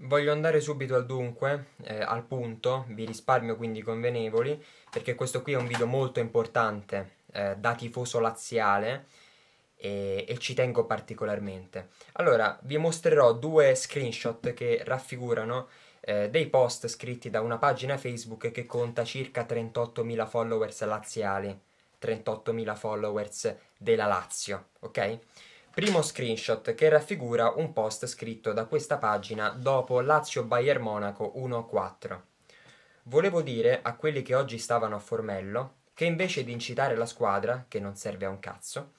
voglio andare subito al dunque, eh, al punto, vi risparmio quindi i convenevoli, perché questo qui è un video molto importante eh, da tifoso laziale e, e, ci tengo particolarmente. Allora, vi mostrerò due screenshot che raffigurano eh, dei post scritti da una pagina Facebook che conta circa 38.000 followers laziali, 38.000 followers della Lazio, ok? Primo screenshot che raffigura un post scritto da questa pagina dopo Lazio-Bayern Monaco 1-4. Volevo dire a quelli che oggi stavano a Formello che invece di incitare la squadra, che non serve a un cazzo,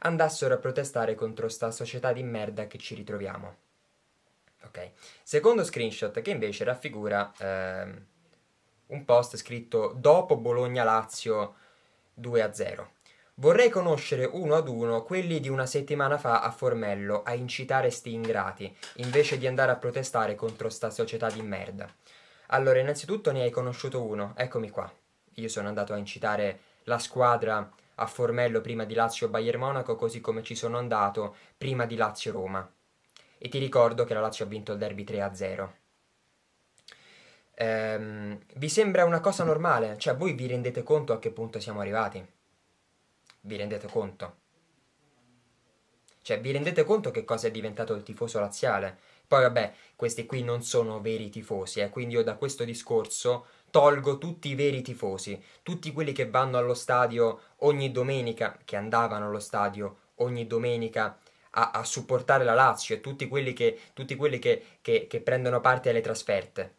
andassero a protestare contro sta società di merda che ci ritroviamo. Ok. Secondo screenshot che invece raffigura eh, un post scritto dopo Bologna-Lazio 2-0. Vorrei conoscere uno ad uno quelli di una settimana fa a Formello a incitare sti ingrati, invece di andare a protestare contro sta società di merda. Allora, innanzitutto ne hai conosciuto uno, eccomi qua. Io sono andato a incitare la squadra a Formello prima di Lazio-Bayern Monaco, così come ci sono andato prima di Lazio-Roma. E ti ricordo che la Lazio ha vinto il derby 3-0. Ehm, vi sembra una cosa normale? Cioè, voi vi rendete conto a che punto siamo arrivati? Vi rendete conto? Cioè, vi rendete conto che cosa è diventato il tifoso laziale? Poi, vabbè, questi qui non sono veri tifosi, eh, quindi io da questo discorso tolgo tutti i veri tifosi, tutti quelli che vanno allo stadio ogni domenica, che andavano allo stadio ogni domenica a, a supportare la Lazio e tutti quelli, che, tutti quelli che, che, che prendono parte alle trasferte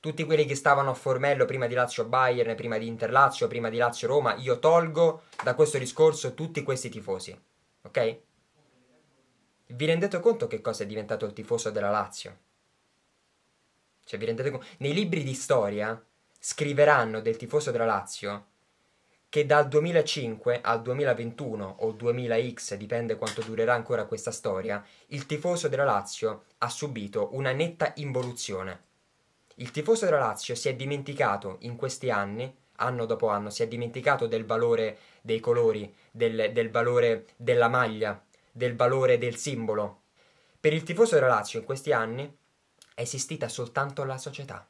tutti quelli che stavano a Formello prima di Lazio Bayern, prima di Inter Lazio, prima di Lazio Roma, io tolgo da questo discorso tutti questi tifosi. Ok? Vi rendete conto che cosa è diventato il tifoso della Lazio? Cioè, vi rendete conto? Nei libri di storia scriveranno del tifoso della Lazio che dal 2005 al 2021 o 2000x, dipende quanto durerà ancora questa storia, il tifoso della Lazio ha subito una netta involuzione. Il tifoso della Lazio si è dimenticato in questi anni, anno dopo anno, si è dimenticato del valore dei colori, del, del valore della maglia, del valore del simbolo. Per il tifoso della Lazio in questi anni è esistita soltanto la società.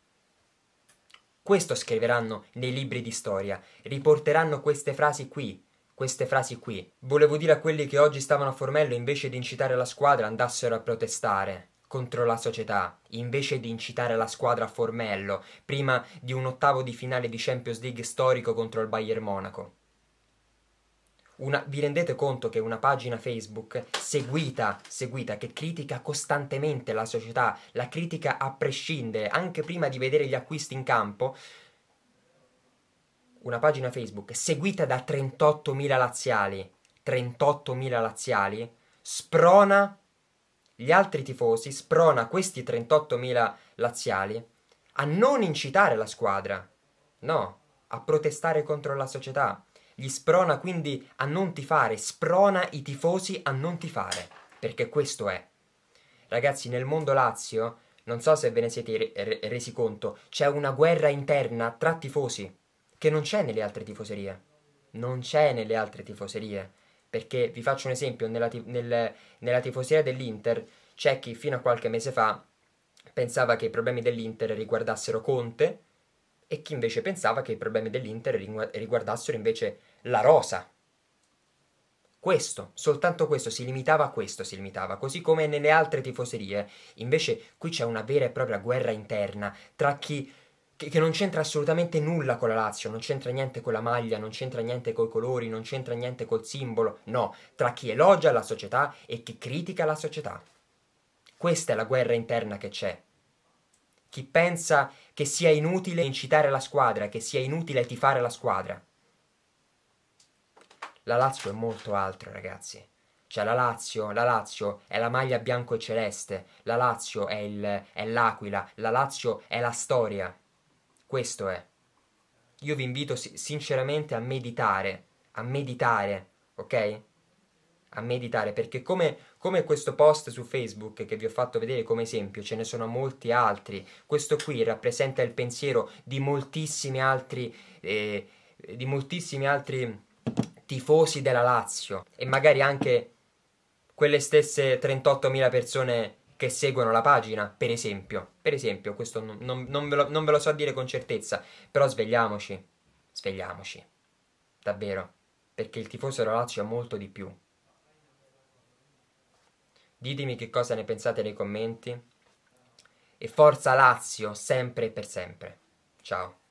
Questo scriveranno nei libri di storia, riporteranno queste frasi qui, queste frasi qui. Volevo dire a quelli che oggi stavano a Formello invece di incitare la squadra andassero a protestare, contro la società, invece di incitare la squadra a formello, prima di un ottavo di finale di Champions League storico contro il Bayern Monaco. Una, vi rendete conto che una pagina Facebook seguita, seguita, che critica costantemente la società, la critica a prescindere, anche prima di vedere gli acquisti in campo, una pagina Facebook seguita da 38.000 laziali, 38.000 laziali, sprona gli altri tifosi sprona questi 38.000 laziali a non incitare la squadra, no, a protestare contro la società. Gli sprona quindi a non tifare, sprona i tifosi a non tifare, perché questo è. Ragazzi, nel mondo Lazio, non so se ve ne siete re- resi conto, c'è una guerra interna tra tifosi che non c'è nelle altre tifoserie. Non c'è nelle altre tifoserie. Perché vi faccio un esempio, nella, nel, nella tifoseria dell'Inter c'è chi fino a qualche mese fa pensava che i problemi dell'Inter riguardassero Conte e chi invece pensava che i problemi dell'Inter riguardassero invece la rosa. Questo, soltanto questo, si limitava a questo, si limitava, così come nelle altre tifoserie. Invece qui c'è una vera e propria guerra interna tra chi che, che non c'entra assolutamente nulla con la Lazio, non c'entra niente con la maglia, non c'entra niente coi colori, non c'entra niente col simbolo, no, tra chi elogia la società e chi critica la società. Questa è la guerra interna che c'è. Chi pensa che sia inutile incitare la squadra, che sia inutile tifare la squadra. La Lazio è molto altro, ragazzi. Cioè la Lazio, la Lazio è la maglia bianco e celeste, la Lazio è l'aquila, la Lazio è la storia. Questo è. Io vi invito sinceramente a meditare, a meditare, ok? A meditare, perché come, come questo post su Facebook che vi ho fatto vedere come esempio, ce ne sono molti altri. Questo qui rappresenta il pensiero di moltissimi altri, eh, di moltissimi altri tifosi della Lazio e magari anche quelle stesse 38.000 persone che seguono la pagina, per esempio. Per esempio, questo non, non, non, ve lo, non ve lo so dire con certezza, però svegliamoci, svegliamoci, davvero, perché il tifoso della Lazio ha molto di più. Ditemi che cosa ne pensate nei commenti. E forza Lazio, sempre e per sempre. Ciao.